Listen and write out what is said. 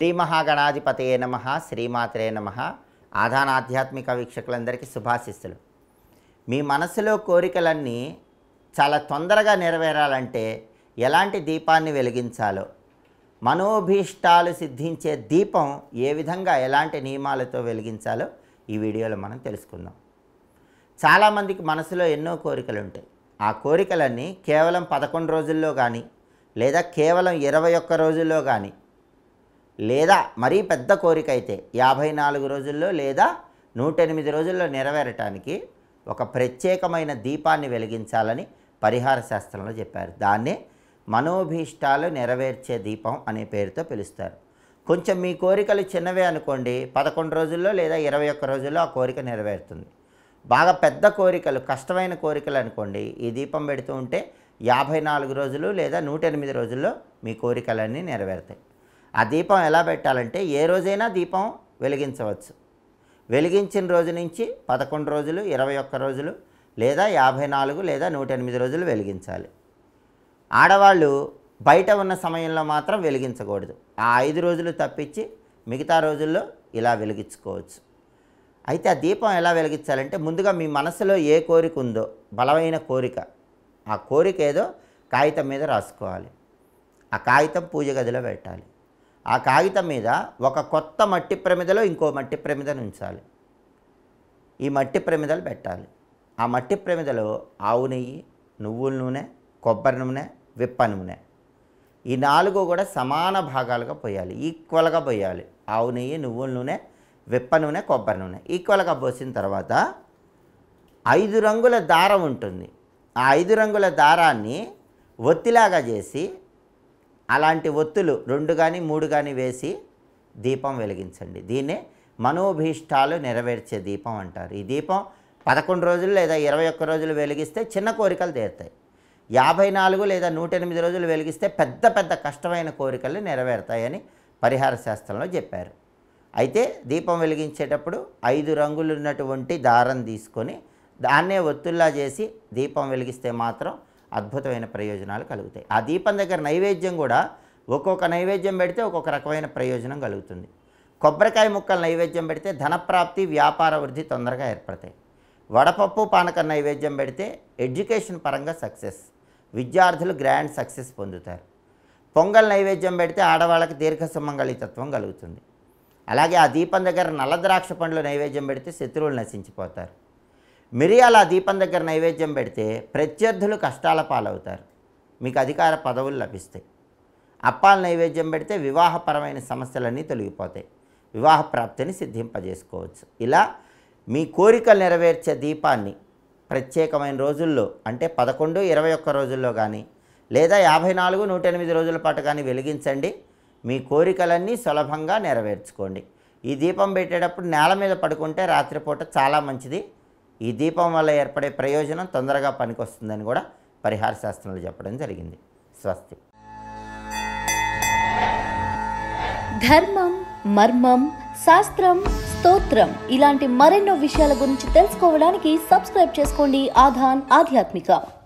శ్రీ మహాగణాధిపతయే నమ శ్రీమాత్రే నమ ఆధాన ఆధ్యాత్మిక వీక్షకులందరికీ శుభాశిస్సులు మీ మనసులో కోరికలన్నీ చాలా తొందరగా నెరవేరాలంటే ఎలాంటి దీపాన్ని వెలిగించాలో మనోభీష్టాలు సిద్ధించే దీపం ఏ విధంగా ఎలాంటి నియమాలతో వెలిగించాలో ఈ వీడియోలో మనం తెలుసుకుందాం చాలామందికి మనసులో ఎన్నో కోరికలు ఉంటాయి ఆ కోరికలన్నీ కేవలం పదకొండు రోజుల్లో కానీ లేదా కేవలం ఇరవై ఒక్క రోజుల్లో కానీ లేదా మరీ పెద్ద కోరిక అయితే యాభై నాలుగు రోజుల్లో లేదా నూట ఎనిమిది రోజుల్లో నెరవేరటానికి ఒక ప్రత్యేకమైన దీపాన్ని వెలిగించాలని పరిహార శాస్త్రంలో చెప్పారు దాన్నే మనోభీష్టాలు నెరవేర్చే దీపం అనే పేరుతో పిలుస్తారు కొంచెం మీ కోరికలు చిన్నవే అనుకోండి పదకొండు రోజుల్లో లేదా ఇరవై ఒక్క రోజుల్లో ఆ కోరిక నెరవేరుతుంది బాగా పెద్ద కోరికలు కష్టమైన కోరికలు అనుకోండి ఈ దీపం పెడుతూ ఉంటే యాభై నాలుగు రోజులు లేదా నూట ఎనిమిది రోజుల్లో మీ కోరికలన్నీ నెరవేరుతాయి ఆ దీపం ఎలా పెట్టాలంటే ఏ రోజైనా దీపం వెలిగించవచ్చు వెలిగించిన రోజు నుంచి పదకొండు రోజులు ఇరవై ఒక్క రోజులు లేదా యాభై నాలుగు లేదా నూట ఎనిమిది రోజులు వెలిగించాలి ఆడవాళ్ళు బయట ఉన్న సమయంలో మాత్రం వెలిగించకూడదు ఆ ఐదు రోజులు తప్పించి మిగతా రోజుల్లో ఇలా వెలిగించుకోవచ్చు అయితే ఆ దీపం ఎలా వెలిగించాలంటే ముందుగా మీ మనసులో ఏ కోరిక ఉందో బలమైన కోరిక ఆ కోరిక ఏదో కాగితం మీద రాసుకోవాలి ఆ కాగితం పూజ గదిలో పెట్టాలి ఆ కాగితం మీద ఒక కొత్త మట్టి ప్రమిదలో ఇంకో మట్టి ప్రమిదను ఉంచాలి ఈ మట్టి ప్రమిదలు పెట్టాలి ఆ మట్టి ప్రమిదలో ఆవు నెయ్యి నువ్వుల నూనె కొబ్బరి నూనె విప్ప నూనె ఈ నాలుగు కూడా సమాన భాగాలుగా పోయాలి ఈక్వల్గా పోయాలి ఆవు నెయ్యి నువ్వుల నూనె విప్ప నూనె కొబ్బరి నూనె ఈక్వల్గా పోసిన తర్వాత ఐదు రంగుల దారం ఉంటుంది ఆ ఐదు రంగుల దారాన్ని ఒత్తిలాగా చేసి అలాంటి ఒత్తులు రెండు కానీ మూడు కానీ వేసి దీపం వెలిగించండి దీన్నే మనోభీష్టాలు నెరవేర్చే దీపం అంటారు ఈ దీపం పదకొండు రోజులు లేదా ఇరవై ఒక్క రోజులు వెలిగిస్తే చిన్న కోరికలు తీరుతాయి యాభై నాలుగు లేదా నూట ఎనిమిది రోజులు వెలిగిస్తే పెద్ద పెద్ద కష్టమైన కోరికలు నెరవేరుతాయని పరిహార శాస్త్రంలో చెప్పారు అయితే దీపం వెలిగించేటప్పుడు ఐదు రంగులు ఉన్నటువంటి దారం తీసుకొని దాన్నే ఒత్తుల్లా చేసి దీపం వెలిగిస్తే మాత్రం అద్భుతమైన ప్రయోజనాలు కలుగుతాయి ఆ దీపం దగ్గర నైవేద్యం కూడా ఒక్కొక్క నైవేద్యం పెడితే ఒక్కొక్క రకమైన ప్రయోజనం కలుగుతుంది కొబ్బరికాయ ముక్కలు నైవేద్యం పెడితే ధనప్రాప్తి వ్యాపార వృద్ధి తొందరగా ఏర్పడతాయి వడపప్పు పానక నైవేద్యం పెడితే ఎడ్యుకేషన్ పరంగా సక్సెస్ విద్యార్థులు గ్రాండ్ సక్సెస్ పొందుతారు పొంగల్ నైవేద్యం పెడితే ఆడవాళ్ళకి దీర్ఘ సుమంగళితత్వం కలుగుతుంది అలాగే ఆ దీపం దగ్గర నల్ల ద్రాక్ష పండ్లు నైవేద్యం పెడితే శత్రువులు నశించిపోతారు మిరియాల దీపం దగ్గర నైవేద్యం పెడితే ప్రత్యర్థులు కష్టాల పాలవుతారు మీకు అధికార పదవులు లభిస్తాయి అప్పాల నైవేద్యం పెడితే వివాహపరమైన సమస్యలన్నీ తొలగిపోతాయి వివాహ ప్రాప్తిని సిద్ధింపజేసుకోవచ్చు ఇలా మీ కోరికలు నెరవేర్చే దీపాన్ని ప్రత్యేకమైన రోజుల్లో అంటే పదకొండు ఇరవై ఒక్క రోజుల్లో కానీ లేదా యాభై నాలుగు నూట ఎనిమిది రోజుల పాటు కానీ వెలిగించండి మీ కోరికలన్నీ సులభంగా నెరవేర్చుకోండి ఈ దీపం పెట్టేటప్పుడు నేల మీద పడుకుంటే రాత్రిపూట చాలా మంచిది ఈ దీపం వల్ల ఏర్పడే ప్రయోజనం తొందరగా పనికొస్తుందని కూడా పరిహార శాస్త్రంలో చెప్పడం జరిగింది స్వస్తి ధర్మం మర్మం శాస్త్రం స్తోత్రం ఇలాంటి మరెన్నో విషయాల గురించి తెలుసుకోవడానికి సబ్స్క్రైబ్ చేసుకోండి ఆధాన్ ఆధ్యాత్మిక